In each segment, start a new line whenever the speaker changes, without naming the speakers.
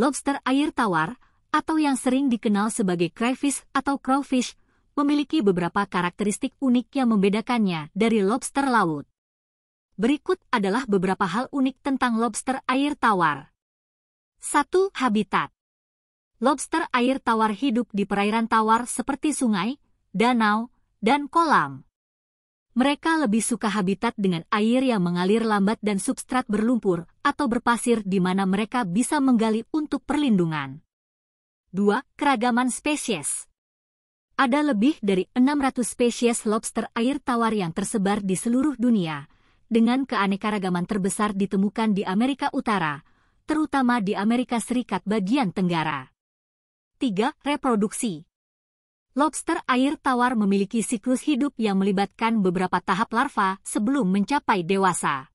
Lobster air tawar, atau yang sering dikenal sebagai crayfish atau crawfish, memiliki beberapa karakteristik unik yang membedakannya dari lobster laut. Berikut adalah beberapa hal unik tentang lobster air tawar. 1. Habitat Lobster air tawar hidup di perairan tawar seperti sungai, danau, dan kolam. Mereka lebih suka habitat dengan air yang mengalir lambat dan substrat berlumpur atau berpasir di mana mereka bisa menggali untuk perlindungan. 2. Keragaman spesies Ada lebih dari 600 spesies lobster air tawar yang tersebar di seluruh dunia, dengan keanekaragaman terbesar ditemukan di Amerika Utara, terutama di Amerika Serikat bagian Tenggara. 3. Reproduksi Lobster air tawar memiliki siklus hidup yang melibatkan beberapa tahap larva sebelum mencapai dewasa.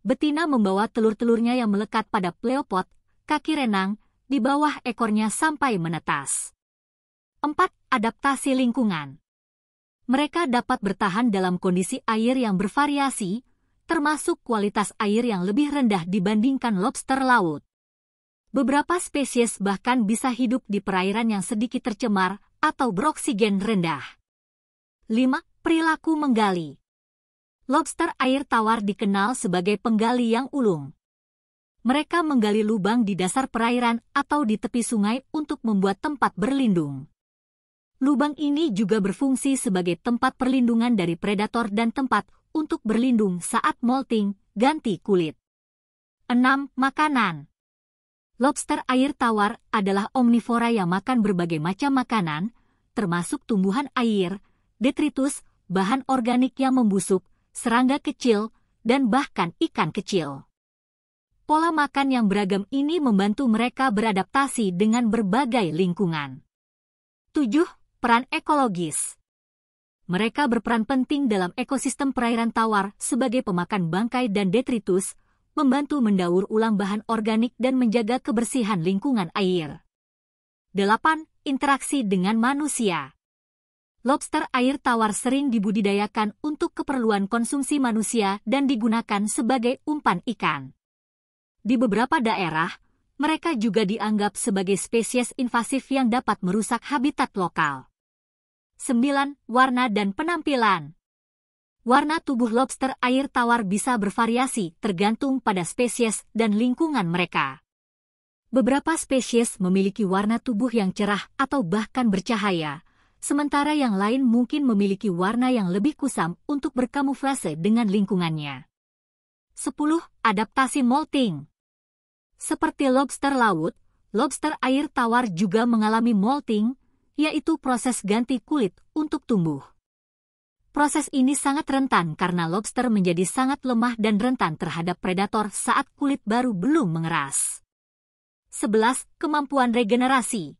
Betina membawa telur-telurnya yang melekat pada pleopod, kaki renang, di bawah ekornya sampai menetas. 4. Adaptasi lingkungan Mereka dapat bertahan dalam kondisi air yang bervariasi, termasuk kualitas air yang lebih rendah dibandingkan lobster laut. Beberapa spesies bahkan bisa hidup di perairan yang sedikit tercemar atau beroksigen rendah. 5. Perilaku menggali Lobster air tawar dikenal sebagai penggali yang ulung. Mereka menggali lubang di dasar perairan atau di tepi sungai untuk membuat tempat berlindung. Lubang ini juga berfungsi sebagai tempat perlindungan dari predator dan tempat untuk berlindung saat molting, ganti kulit. 6. Makanan Lobster air tawar adalah omnivora yang makan berbagai macam makanan, termasuk tumbuhan air, detritus, bahan organik yang membusuk, serangga kecil, dan bahkan ikan kecil. Pola makan yang beragam ini membantu mereka beradaptasi dengan berbagai lingkungan. 7. Peran ekologis Mereka berperan penting dalam ekosistem perairan tawar sebagai pemakan bangkai dan detritus, membantu mendaur ulang bahan organik dan menjaga kebersihan lingkungan air. 8. Interaksi dengan manusia Lobster air tawar sering dibudidayakan untuk keperluan konsumsi manusia dan digunakan sebagai umpan ikan. Di beberapa daerah, mereka juga dianggap sebagai spesies invasif yang dapat merusak habitat lokal. 9. Warna dan penampilan warna tubuh lobster air tawar bisa bervariasi tergantung pada spesies dan lingkungan mereka. Beberapa spesies memiliki warna tubuh yang cerah atau bahkan bercahaya, sementara yang lain mungkin memiliki warna yang lebih kusam untuk berkamuflase dengan lingkungannya. 10. Adaptasi molting Seperti lobster laut, lobster air tawar juga mengalami molting, yaitu proses ganti kulit untuk tumbuh. Proses ini sangat rentan karena lobster menjadi sangat lemah dan rentan terhadap predator saat kulit baru belum mengeras. 11. Kemampuan regenerasi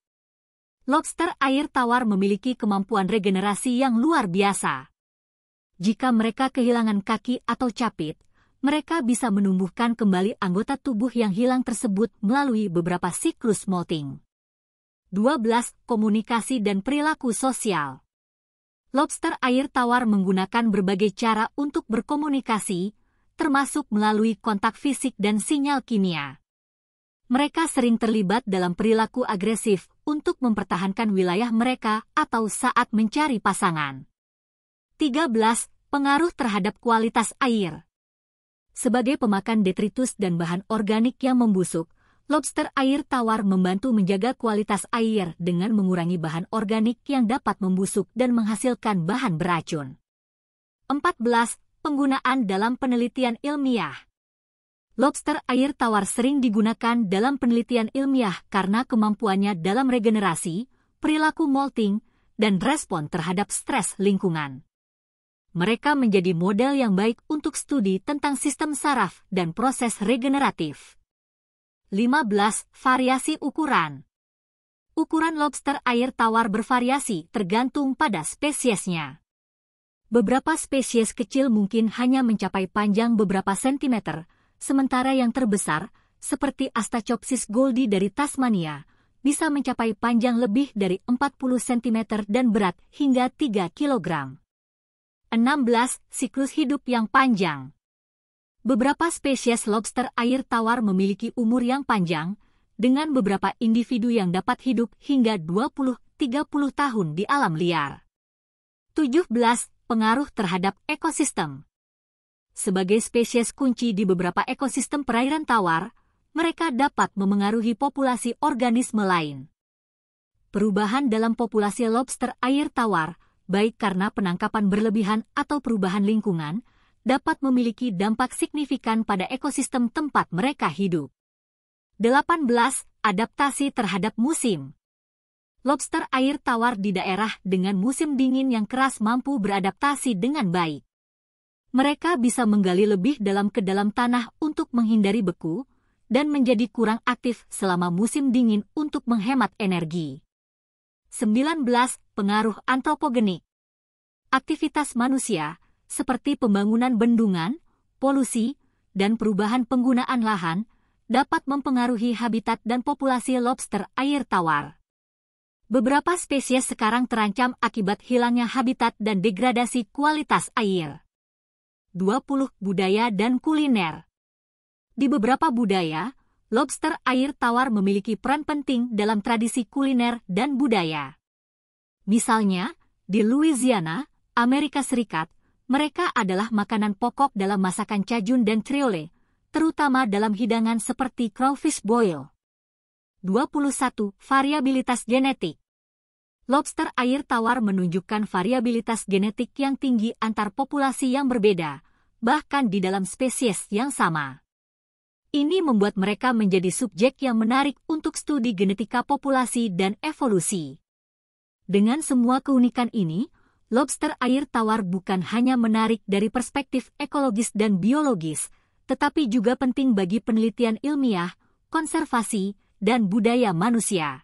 Lobster air tawar memiliki kemampuan regenerasi yang luar biasa. Jika mereka kehilangan kaki atau capit, mereka bisa menumbuhkan kembali anggota tubuh yang hilang tersebut melalui beberapa siklus molting. 12. Komunikasi dan perilaku sosial Lobster air tawar menggunakan berbagai cara untuk berkomunikasi, termasuk melalui kontak fisik dan sinyal kimia. Mereka sering terlibat dalam perilaku agresif untuk mempertahankan wilayah mereka atau saat mencari pasangan. 13. Pengaruh terhadap kualitas air Sebagai pemakan detritus dan bahan organik yang membusuk, lobster air tawar membantu menjaga kualitas air dengan mengurangi bahan organik yang dapat membusuk dan menghasilkan bahan beracun. 14. Penggunaan dalam penelitian ilmiah Lobster air tawar sering digunakan dalam penelitian ilmiah karena kemampuannya dalam regenerasi, perilaku molting, dan respon terhadap stres lingkungan. Mereka menjadi model yang baik untuk studi tentang sistem saraf dan proses regeneratif. 15. Variasi ukuran Ukuran lobster air tawar bervariasi tergantung pada spesiesnya. Beberapa spesies kecil mungkin hanya mencapai panjang beberapa sentimeter, sementara yang terbesar, seperti Astachopsis goldi dari Tasmania, bisa mencapai panjang lebih dari 40 cm dan berat hingga 3 kg. 16. Siklus hidup yang panjang Beberapa spesies lobster air tawar memiliki umur yang panjang, dengan beberapa individu yang dapat hidup hingga 20-30 tahun di alam liar. 17. Pengaruh terhadap ekosistem Sebagai spesies kunci di beberapa ekosistem perairan tawar, mereka dapat memengaruhi populasi organisme lain. Perubahan dalam populasi lobster air tawar, baik karena penangkapan berlebihan atau perubahan lingkungan, dapat memiliki dampak signifikan pada ekosistem tempat mereka hidup. 18. Adaptasi terhadap musim Lobster air tawar di daerah dengan musim dingin yang keras mampu beradaptasi dengan baik. Mereka bisa menggali lebih dalam ke dalam tanah untuk menghindari beku, dan menjadi kurang aktif selama musim dingin untuk menghemat energi. 19. Pengaruh antropogenik Aktivitas manusia, seperti pembangunan bendungan, polusi, dan perubahan penggunaan lahan, dapat mempengaruhi habitat dan populasi lobster air tawar. Beberapa spesies sekarang terancam akibat hilangnya habitat dan degradasi kualitas air. 20 budaya dan kuliner. Di beberapa budaya, lobster air tawar memiliki peran penting dalam tradisi kuliner dan budaya. Misalnya, di Louisiana, Amerika Serikat, mereka adalah makanan pokok dalam masakan cajun dan triole, terutama dalam hidangan seperti crawfish boil. 21. Variabilitas genetik Lobster air tawar menunjukkan variabilitas genetik yang tinggi antar populasi yang berbeda, bahkan di dalam spesies yang sama. Ini membuat mereka menjadi subjek yang menarik untuk studi genetika populasi dan evolusi. Dengan semua keunikan ini, lobster air tawar bukan hanya menarik dari perspektif ekologis dan biologis, tetapi juga penting bagi penelitian ilmiah, konservasi, dan budaya manusia.